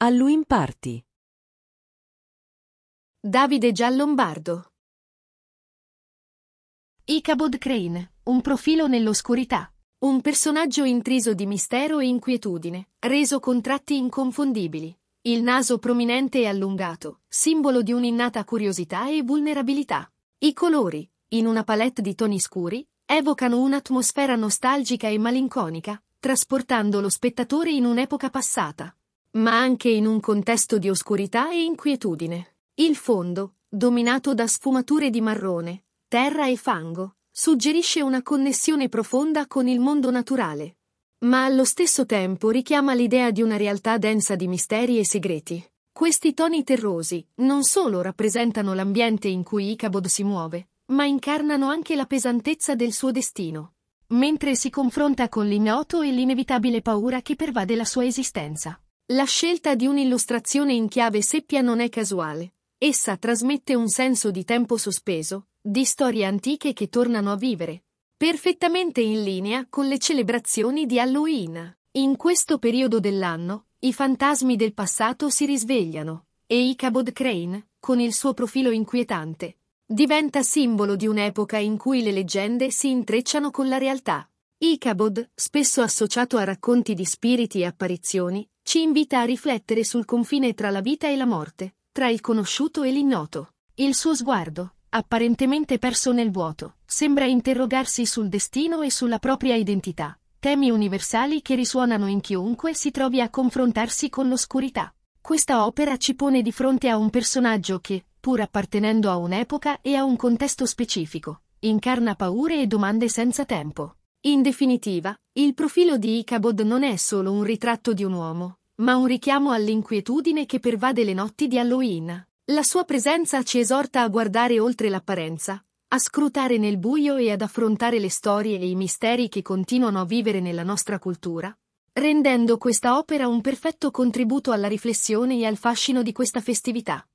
A lui in parti. Davide Giallombardo. Ichabod Crane, un profilo nell'oscurità. Un personaggio intriso di mistero e inquietudine, reso con tratti inconfondibili. Il naso prominente e allungato, simbolo di un'innata curiosità e vulnerabilità. I colori, in una palette di toni scuri, evocano un'atmosfera nostalgica e malinconica, trasportando lo spettatore in un'epoca passata ma anche in un contesto di oscurità e inquietudine. Il fondo, dominato da sfumature di marrone, terra e fango, suggerisce una connessione profonda con il mondo naturale, ma allo stesso tempo richiama l'idea di una realtà densa di misteri e segreti. Questi toni terrosi non solo rappresentano l'ambiente in cui Icabod si muove, ma incarnano anche la pesantezza del suo destino, mentre si confronta con l'ignoto e l'inevitabile paura che pervade la sua esistenza. La scelta di un'illustrazione in chiave seppia non è casuale. Essa trasmette un senso di tempo sospeso, di storie antiche che tornano a vivere, perfettamente in linea con le celebrazioni di Halloween. In questo periodo dell'anno, i fantasmi del passato si risvegliano, e Ichabod Crane, con il suo profilo inquietante, diventa simbolo di un'epoca in cui le leggende si intrecciano con la realtà. Ichabod, spesso associato a racconti di spiriti e apparizioni, ci invita a riflettere sul confine tra la vita e la morte, tra il conosciuto e l'innoto. Il suo sguardo, apparentemente perso nel vuoto, sembra interrogarsi sul destino e sulla propria identità, temi universali che risuonano in chiunque si trovi a confrontarsi con l'oscurità. Questa opera ci pone di fronte a un personaggio che, pur appartenendo a un'epoca e a un contesto specifico, incarna paure e domande senza tempo. In definitiva, il profilo di Ichabod non è solo un ritratto di un uomo, ma un richiamo all'inquietudine che pervade le notti di Halloween. La sua presenza ci esorta a guardare oltre l'apparenza, a scrutare nel buio e ad affrontare le storie e i misteri che continuano a vivere nella nostra cultura, rendendo questa opera un perfetto contributo alla riflessione e al fascino di questa festività.